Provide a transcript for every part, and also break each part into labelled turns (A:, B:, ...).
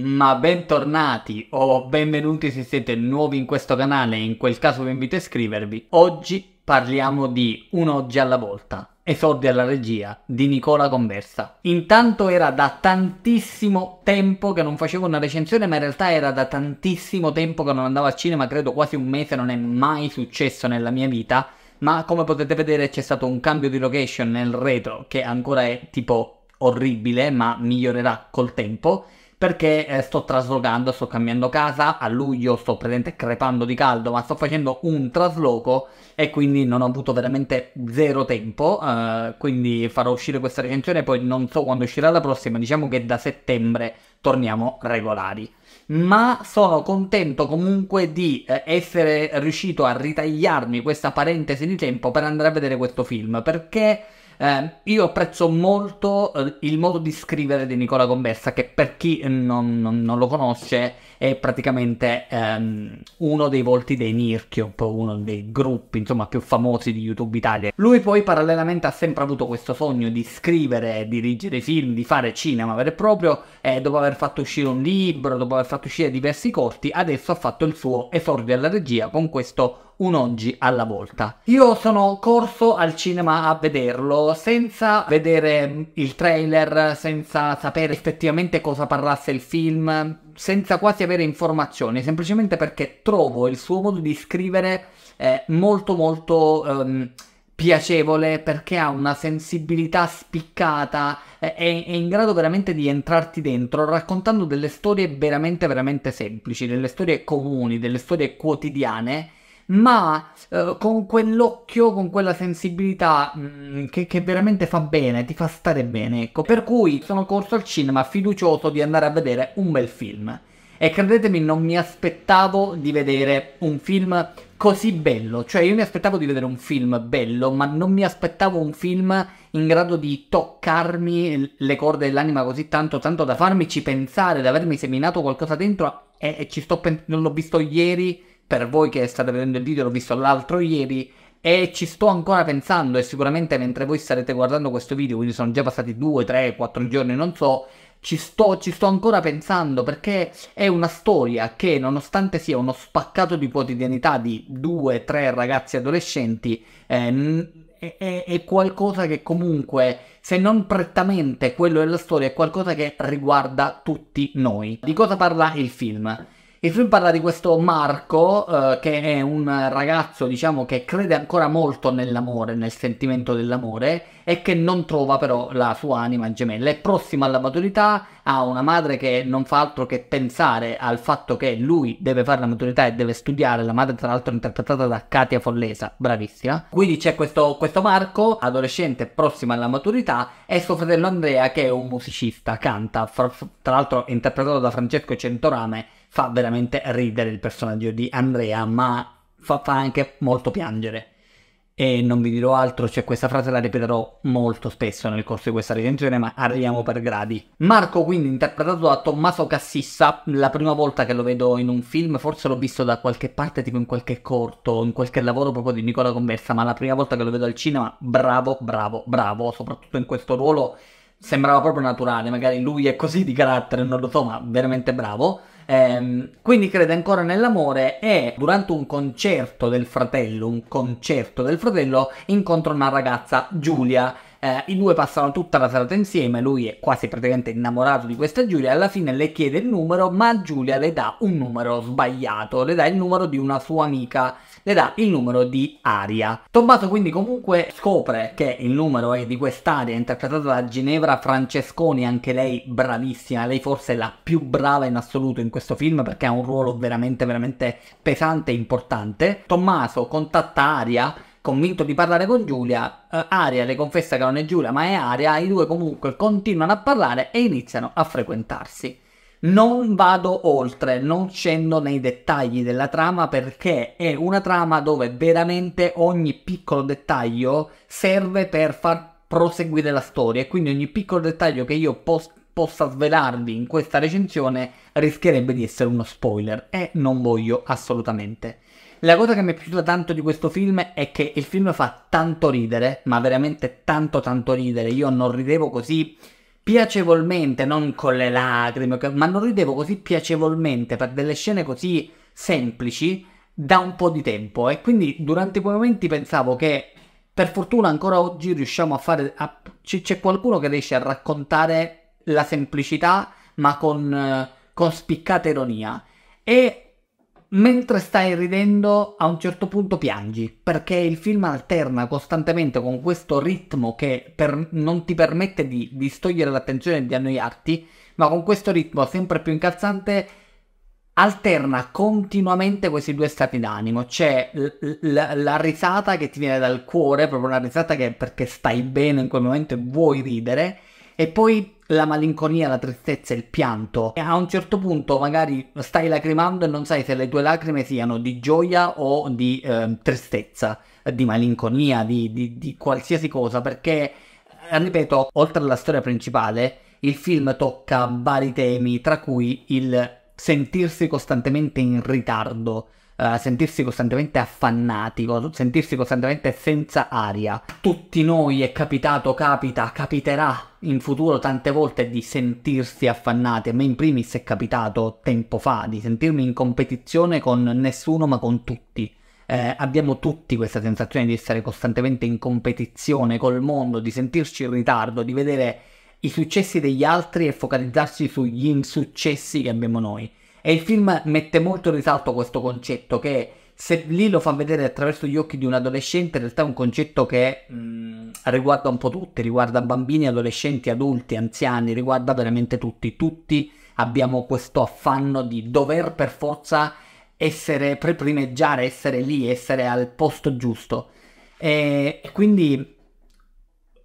A: Ma bentornati o benvenuti se siete nuovi in questo canale, in quel caso vi invito a iscrivervi. Oggi parliamo di un oggi alla volta, esordi alla regia di Nicola Conversa. Intanto era da tantissimo tempo che non facevo una recensione, ma in realtà era da tantissimo tempo che non andavo al cinema, credo quasi un mese, non è mai successo nella mia vita. Ma come potete vedere c'è stato un cambio di location nel retro che ancora è tipo orribile, ma migliorerà col tempo perché eh, sto traslocando, sto cambiando casa, a luglio sto presente crepando di caldo, ma sto facendo un trasloco e quindi non ho avuto veramente zero tempo, eh, quindi farò uscire questa recensione, poi non so quando uscirà la prossima, diciamo che da settembre torniamo regolari. Ma sono contento comunque di eh, essere riuscito a ritagliarmi questa parentesi di tempo per andare a vedere questo film, perché eh, io apprezzo molto eh, il modo di scrivere di Nicola Conversa, che per chi non, non, non lo conosce è praticamente ehm, uno dei volti dei Nirkiop, uno dei gruppi insomma più famosi di YouTube Italia. Lui poi parallelamente ha sempre avuto questo sogno di scrivere, dirigere film, di fare cinema vero e proprio, e eh, dopo aver fatto uscire un libro, dopo aver fatto uscire diversi corti, adesso ha fatto il suo esordio alla regia con questo un oggi alla volta. Io sono corso al cinema a vederlo senza vedere il trailer, senza sapere effettivamente cosa parlasse il film, senza quasi avere informazioni, semplicemente perché trovo il suo modo di scrivere eh, molto molto... Um, piacevole perché ha una sensibilità spiccata, eh, è, è, in grado veramente di entrarti dentro raccontando delle storie veramente veramente semplici, delle storie comuni, delle storie quotidiane ma eh, con quell'occhio, con quella sensibilità mh, mm, che, che, veramente fa bene, ti fa stare bene, ecco. Per cui sono corso al cinema fiducioso di andare a vedere un bel film. E credetemi, non mi aspettavo di vedere un film così bello. Cioè, io mi aspettavo di vedere un film bello, ma non mi aspettavo un film in grado di toccarmi le corde dell'anima così tanto, tanto da farmici pensare, da avermi seminato qualcosa dentro. E, e ci sto pensando, l'ho visto ieri per voi che state vedendo il video l'ho visto l'altro ieri e ci sto ancora pensando e sicuramente mentre voi starete guardando questo video, quindi sono già passati 2, 3, 4 giorni, non so, ci sto, ci sto ancora pensando perché è una storia che nonostante sia uno spaccato di quotidianità di 2, 3 ragazzi adolescenti, eh, è, è, qualcosa che comunque, se non prettamente quello della storia, è qualcosa che riguarda tutti noi. Di cosa parla il film? Il film parla di questo Marco, eh, che è un ragazzo, diciamo, che crede ancora molto nell'amore, nel sentimento dell'amore, e che non trova però la sua anima gemella. È prossima alla maturità, ha una madre che non fa altro che pensare al fatto che lui deve fare la maturità e deve studiare, la madre tra l'altro è interpretata da Katia Follesa, bravissima. Quindi c'è questo, questo Marco, adolescente prossimo alla maturità, e suo fratello Andrea che è un musicista, canta, fra, tra l'altro interpretato da Francesco Centorame, fa veramente ridere il personaggio di Andrea, ma fa, fa anche molto piangere e non vi dirò altro, cioè questa frase la ripeterò molto spesso nel corso di questa recensione, ma arriviamo per gradi. Marco quindi interpretato da Tommaso Cassissa, la prima volta che lo vedo in un film, forse l'ho visto da qualche parte, tipo in qualche corto, in qualche lavoro proprio di Nicola Conversa, ma la prima volta che lo vedo al cinema, bravo, bravo, bravo, soprattutto in questo ruolo sembrava proprio naturale, magari lui è così di carattere, non lo so, ma veramente bravo. Ehm, quindi crede ancora nell'amore e durante un concerto del fratello, un concerto del fratello, incontra una ragazza, Giulia, eh, I due passano tutta la serata insieme, lui è quasi praticamente innamorato di questa Giulia, alla fine le chiede il numero, ma Giulia le dà un numero sbagliato, le dà il numero di una sua amica, le dà il numero di Aria. Tommaso quindi comunque scopre che il numero è di quest'Aria, interpretata da Ginevra Francesconi, anche lei bravissima, lei forse è la più brava in assoluto in questo film perché ha un ruolo veramente veramente pesante e importante. Tommaso contatta Aria convinto di parlare con Giulia, eh, Aria le confessa che non è Giulia ma è Aria, i due comunque continuano a parlare e iniziano a frequentarsi. Non vado oltre, non scendo nei dettagli della trama perché è una trama dove veramente ogni piccolo dettaglio serve per far proseguire la storia e quindi ogni piccolo dettaglio che io pos- possa svelarvi in questa recensione rischierebbe di essere uno spoiler e non voglio assolutamente. La cosa che mi è piaciuta tanto di questo film è che il film fa tanto ridere, ma veramente tanto tanto ridere. Io non ridevo così piacevolmente, non con le lacrime, ma non ridevo così piacevolmente per delle scene così semplici da un po' di tempo e quindi durante quei momenti pensavo che per fortuna ancora oggi riusciamo a fare a, c'è qualcuno che riesce a raccontare la semplicità ma con, eh, con spiccata ironia e mentre stai ridendo a un certo punto piangi, perché il film alterna costantemente con questo ritmo che per, non ti permette di distogliere l'attenzione e di annoiarti, ma con questo ritmo sempre più incalzante alterna continuamente questi due stati d'animo. C'è l- l- la risata che ti viene dal cuore, proprio una risata che perché stai bene in quel momento e vuoi ridere, e poi la malinconia, la tristezza, il pianto. E a un certo punto magari stai lacrimando e non sai se le tue lacrime siano di gioia o di eh, tristezza, di malinconia, di, di, di qualsiasi cosa, perché, eh, ripeto, oltre alla storia principale, il film tocca vari temi, tra cui il sentirsi costantemente in ritardo uh, sentirsi costantemente affannati, sentirsi costantemente senza aria. Tutti noi è capitato, capita, capiterà in futuro tante volte di sentirsi affannati. A me in primis è capitato tempo fa di sentirmi in competizione con nessuno ma con tutti. Eh, abbiamo tutti questa sensazione di essere costantemente in competizione col mondo, di sentirci in ritardo, di vedere i successi degli altri e focalizzarsi sugli insuccessi che abbiamo noi. E il film mette molto in risalto questo concetto che se lì lo fa vedere attraverso gli occhi di un adolescente, in realtà è un concetto che mh, mm, riguarda un po' tutti, riguarda bambini, adolescenti, adulti, anziani, riguarda veramente tutti. Tutti abbiamo questo affanno di dover per forza essere, preprimeggiare, essere lì, essere al posto giusto. E, e quindi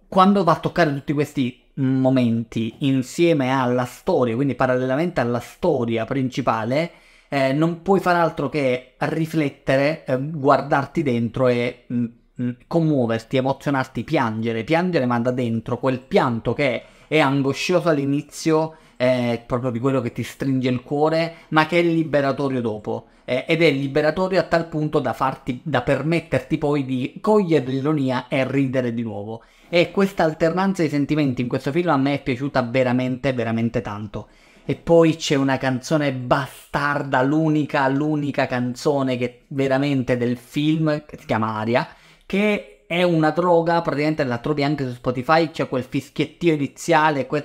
A: quando va a toccare tutti questi momenti insieme alla storia, quindi parallelamente alla storia principale, eh, non puoi far altro che riflettere, eh, guardarti dentro e mh, mm, mh, mm, commuoverti, emozionarti, piangere. Piangere ma da dentro quel pianto che è angoscioso all'inizio eh, proprio di quello che ti stringe il cuore, ma che è liberatorio dopo. Eh, ed è liberatorio a tal punto da, farti, da permetterti poi di cogliere l'ironia e ridere di nuovo. E questa alternanza di sentimenti in questo film a me è piaciuta veramente, veramente tanto. E poi c'è una canzone bastarda, l'unica, l'unica canzone che veramente del film, che si chiama Aria, che è una droga, praticamente la trovi anche su Spotify, c'è quel fischiettio iniziale, quel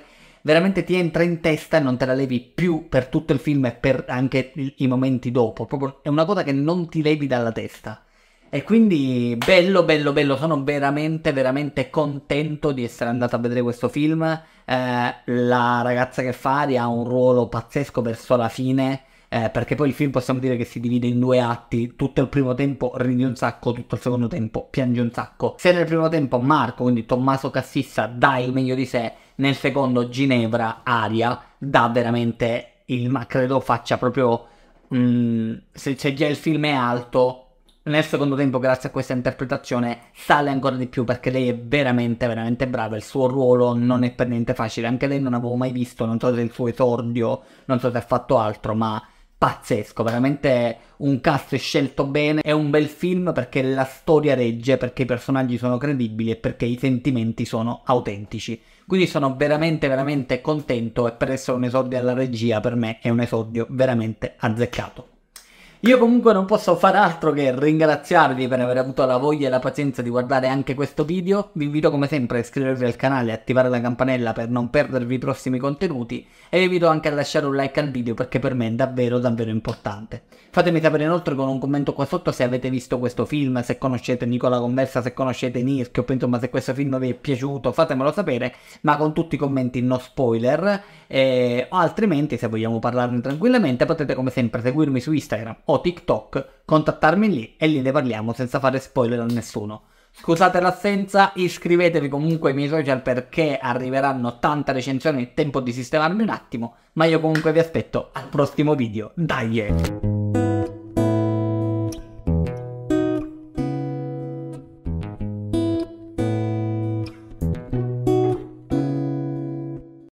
A: veramente ti entra in testa e non te la levi più per tutto il film e per anche i momenti dopo. Proprio è una cosa che non ti levi dalla testa. E quindi bello, bello, bello, sono veramente, veramente contento di essere andato a vedere questo film. Eh, la ragazza che fa Ari ha un ruolo pazzesco verso la fine, eh, perché poi il film possiamo dire che si divide in due atti, tutto il primo tempo ridi un sacco, tutto il secondo tempo piangi un sacco. Se nel primo tempo Marco, quindi Tommaso Cassissa, dà il meglio di sé, nel secondo Ginevra aria dà veramente il ma credo faccia proprio mh, mm, se, se già il film è alto nel secondo tempo grazie a questa interpretazione sale ancora di più perché lei è veramente veramente brava il suo ruolo non è per niente facile anche lei non avevo mai visto non so se è il suo esordio non so se ha fatto altro ma pazzesco, veramente un cast scelto bene, è un bel film perché la storia regge, perché i personaggi sono credibili e perché i sentimenti sono autentici. Quindi sono veramente veramente contento e per essere un esordio alla regia per me è un esordio veramente azzeccato. Io comunque non posso far altro che ringraziarvi per aver avuto la voglia e la pazienza di guardare anche questo video, vi invito come sempre a iscrivervi al canale e attivare la campanella per non perdervi i prossimi contenuti e vi invito anche a lasciare un like al video perché per me è davvero davvero importante. Fatemi sapere inoltre con un commento qua sotto se avete visto questo film, se conoscete Nicola Conversa, se conoscete Nirchio, insomma se questo film vi è piaciuto, fatemelo sapere, ma con tutti i commenti no spoiler, o altrimenti se vogliamo parlarne tranquillamente potete come sempre seguirmi su Instagram o TikTok, contattarmi lì e lì ne parliamo senza fare spoiler a nessuno. Scusate l'assenza, iscrivetevi comunque ai miei social perché arriveranno tante recensioni, tempo di sistemarmi un attimo, ma io comunque vi aspetto al prossimo video. Dai! Eh.